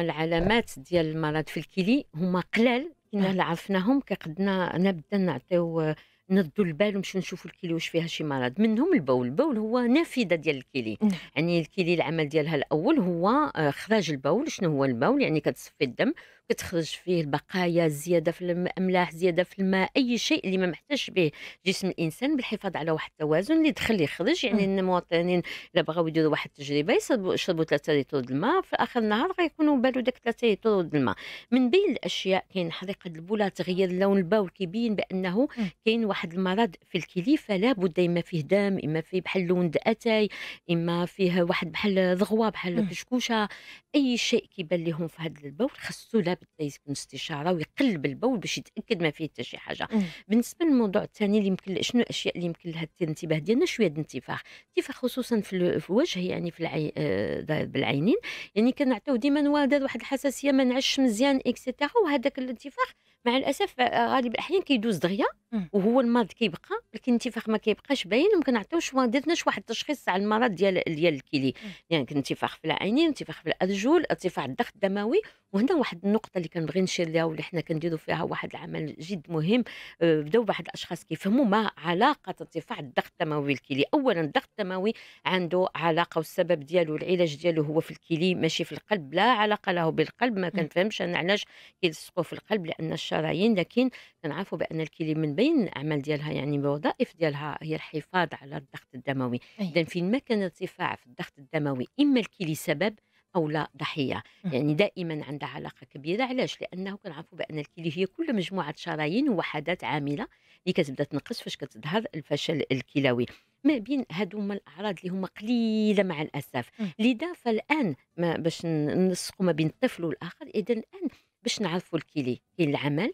العلامات ديال المرض في الكلي هما قلال كنا نعم. عرفناهم كقدنا نبدا نعطيو نردوا البال ونمشيو نشوفوا الكلي واش فيها شي مرض منهم البول البول هو نافذه ديال الكلي يعني الكلي العمل ديالها الاول هو اخراج آه، البول شنو هو البول يعني كتصفي الدم كتخرج فيه البقايا الزياده في الاملاح زياده في الماء اي شيء اللي ما محتاجش به جسم الانسان بالحفاظ على واحد التوازن اللي دخل يخرج يعني المواطنين الا بغاو يديروا واحد التجربه يشربوا 3 لتر د الماء في اخر النهار غيكونوا بالو داك 3 لتر د الماء من بين الاشياء كاين حريقه البوله تغيير لون البول كيبين بانه كاين واحد واحد المرض في الكلي فلا بد اما فيه دم اما فيه بحال لون اتاي اما فيه واحد بحال ضغوه بحال كشكوشه اي شيء كيبان لهم في هذا البول خصو لا بد يكون استشاره ويقلب البول باش يتاكد ما فيه حتى شي حاجه مم. بالنسبه للموضوع الثاني اللي يمكن شنو الاشياء اللي يمكن لها الانتباه ديالنا شويه الانتفاخ الانتفاخ خصوصا في الوجه يعني في العين آه، بالعينين يعني كنعطيو ديما وادر واحد الحساسيه ما نعش مزيان اكسيتيرا وهذاك الانتفاخ مع الاسف غالب الاحيان كيدوز دغيا وهو المرض كيبقى لكن الانتفاخ ما كيبقاش باين وما ما درناش واحد التشخيص على المرض ديال ديال الكلي يعني انتفاخ في العينين انتفاخ في الارجل ارتفاع الضغط الدموي وهنا واحد النقطه اللي كنبغي نشير لها واللي حنا كنديروا فيها واحد العمل جد مهم آه، بداو واحد الاشخاص كيفهموا ما علاقه ارتفاع الضغط الدموي الكلي اولا الضغط الدموي عنده علاقه والسبب ديالو العلاج ديالو هو في الكلي ماشي في القلب لا علاقه له بالقلب ما كنفهمش انا علاش كيلصقوا في القلب لان الشرايين لكن كنعرفوا بان الكلي من بين الاعمال العمل ديالها يعني الوظائف ديالها هي الحفاظ على الضغط الدموي أيه. اذا ما كان ارتفاع في الضغط الدموي اما الكلي سبب او لا ضحيه أه. يعني دائما عندها علاقه كبيره علاش لانه كنعرفوا بان الكلي هي كل مجموعه شرايين ووحدات عامله اللي كتبدا تنقص فاش كتظهر الفشل الكلوي ما بين هادو هما الاعراض اللي هما قليله مع الاسف أه. لذا فالان ما باش نسقوا ما بين الطفل والاخر اذا الان باش نعرفوا الكلي كاين العمل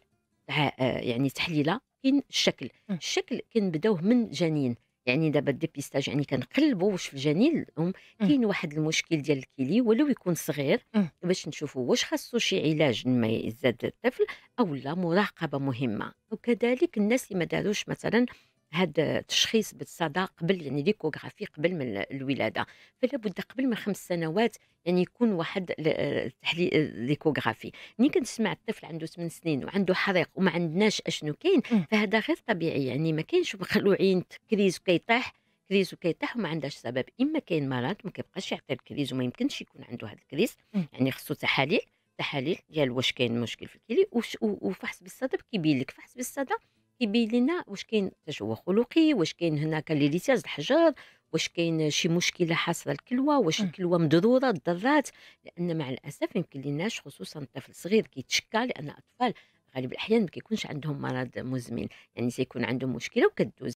يعني تحليله كاين الشكل الشكل كنبداوه من جنين يعني دابا الديبيستاج يعني كنقلبوا واش في الجنين الام كاين واحد المشكل ديال الكيلي ولو يكون صغير باش نشوفوا واش خاصو شي علاج ما يزاد الطفل او لا مراقبه مهمه وكذلك الناس اللي ما داروش مثلا هذا التشخيص بالصدى قبل يعني ليكوغرافي قبل من الولاده فلا بد قبل من خمس سنوات يعني يكون واحد التحليل ليكوغرافي ملي كنسمع الطفل عنده 8 سنين وعنده حريق وما عندناش اشنو كاين فهذا غير طبيعي يعني ما كاينش عين كريز كيطيح كريز وكيطيح وما عندهاش سبب اما كاين مرض ما كيبقاش يعطي الكريز وما يمكنش يكون عنده هذا الكريز يعني خصو تحاليل تحاليل ديال واش كاين مشكل في الكلي وفحص بالصدى كيبين لك فحص بالصدى كيبين لنا واش كاين تجوع خلقي واش كاين هناك ليليتاز الحجر واش كاين شي مشكله حاصله الكلوه واش إيه. الكلوه مضروره الضرات لان مع الاسف يمكن لناش خصوصا الطفل الصغير كيتشكى لان اطفال غالب الاحيان ما كيكونش عندهم مرض مزمن يعني سيكون عندهم مشكله وكدوز